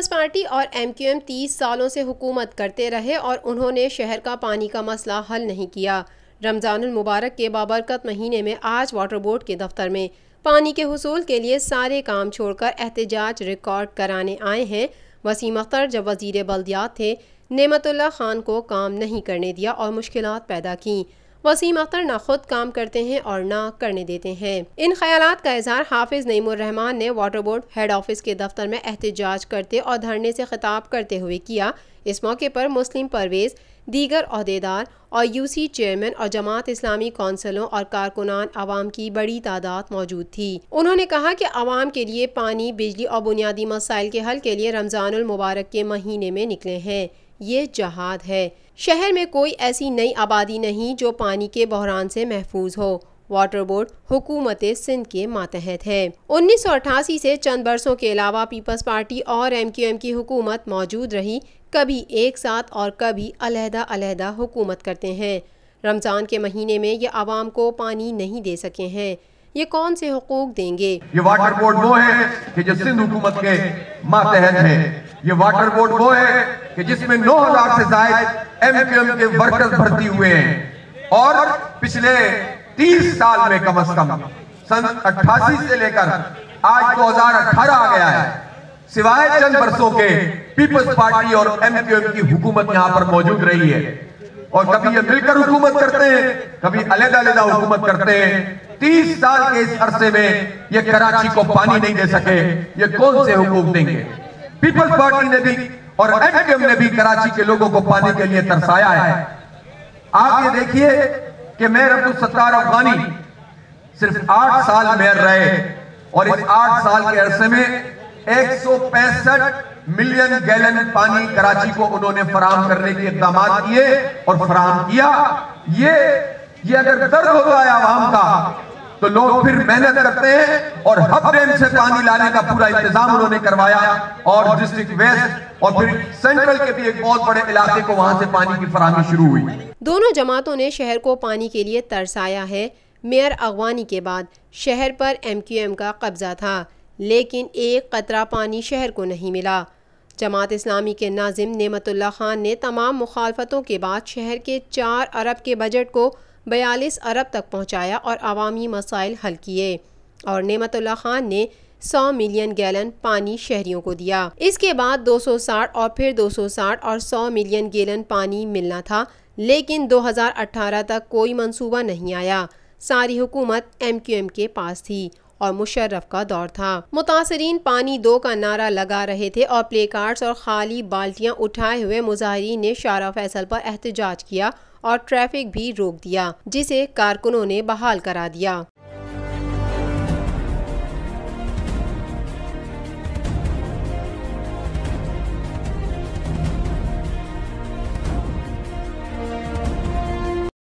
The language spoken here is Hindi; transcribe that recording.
पीपल्स पार्टी और एमक्यूएम 30 सालों से हुकूमत करते रहे और उन्होंने शहर का पानी का मसला हल नहीं किया रमजान मुबारक के बाबरकत महीने में आज वाटर बोर्ड के दफ्तर में पानी के हसूल के लिए सारे काम छोड़कर एहतजाज रिकॉर्ड कराने आए हैं वसीम अख्तर जब वजीर बल्दियात थे नेमतुल्ला खान को काम नहीं करने दिया और मुश्किल पैदा कं वसीम अख्तर ना खुद काम करते हैं और ना करने देते हैं इन ख्याल का इजहार हाफिज नईमान ने वाटर बोर्ड हेड ऑफिस के दफ्तर में एहतजाज करते और धरने से खिताब करते हुए किया इस मौके पर मुस्लिम परवेज दीगर अहदेदार और यूसी चेयरमैन और जमात इस्लामी कौंसलों और कारकुनान आवाम की बड़ी तादाद मौजूद थी उन्होंने कहा कि आवाम के लिए पानी बिजली और बुनियादी मसाइल के हल के लिए रमज़ानमबारक के महीने में निकले हैं ये जहाद है शहर में कोई ऐसी नई आबादी नहीं जो पानी के बहरान से महफूज हो वाटर बोर्ड हुकूमत सिंध के मातहत है उन्नीस सौ अठासी से चंद बरसों के अलावा पीपल्स पार्टी और एम क्यू एम की हुकूमत मौजूद रही कभी एक साथ और कभी अलहदा अलहदा हुकूमत करते हैं रमज़ान के महीने में ये आवाम को पानी नहीं दे सके हैं ये कौन से हकूक देंगे ये वाटर बोर्ड वो है कि जो सिंध हुकूमत के मातहत है ये वाटर बोर्ड वो है कि जिसमें 9000 से जायद एमपीएम के वर्कर्स भर्ती हुए हैं और पिछले 30 साल में कम अज कम सन अट्ठासी से लेकर आज 2018 आ गया है सिवाय चंद वर्षों के पीपल्स पार्टी और एमपीएम की हुकूमत यहाँ पर मौजूद रही है और कभी ये मिलकर हुकूमत करते हैं कभी अलग अलग हुकूमत करते हैं तीस साल के इस अरसे में ये कराची को पानी नहीं दे सके ये कौन से हुकूमत देंगे पीपल्स पार्टी ने भी और एमकेएम ने भी कराची के लोगों को पाने के लिए तरसाया है आप ये देखिए कि मेयर अब्दुल सत्तार अफगानी सिर्फ आठ साल मेयर रहे और इस आठ साल के अरसे में एक मिलियन गैलन पानी कराची को उन्होंने फराम करने के इकदाम किए और फराम किया ये ये अगर दर्द हो रहा है आवाम का तो लोग फिर मेहनत करते हैं और हब डैम से पानी लाने का पूरा इंतजाम उन्होंने करवाया और डिस्ट्रिक्ट वेस्ट और फिर सेंट्रल के भी एक बहुत बड़े इलाके को वहाँ से पानी की फराहमी शुरू हुई दोनों जमातों ने शहर को पानी के लिए तरसाया है मेयर अगवानी के बाद शहर पर एम का कब्जा था लेकिन एक कतरा पानी शहर को नहीं मिला जमात इस्लामी के नाजिम नेमतुल्ला खान ने तमाम मुखालफतों के बाद शहर के चार अरब के बजट को बयालीस अरब तक पहुँचाया और अवामी मसाइल हल किए और नमतुल्ला खान ने 100 मिलियन गैलन पानी शहरियों को दिया इसके बाद 260 और फिर 260 और 100 मिलियन गैलन पानी मिलना था लेकिन 2018 तक कोई मंसूबा नहीं आया सारी हुकूमत एम के पास थी और मुशर्रफ का दौर था मुतासरीन पानी दो का नारा लगा रहे थे और प्ले कार्ड और खाली बाल्टियाँ उठाए हुए मुजाहरीन ने शारा फैसल पर एहतजाज किया और ट्रैफिक भी रोक दिया जिसे कारकुनों ने बहाल करा दिया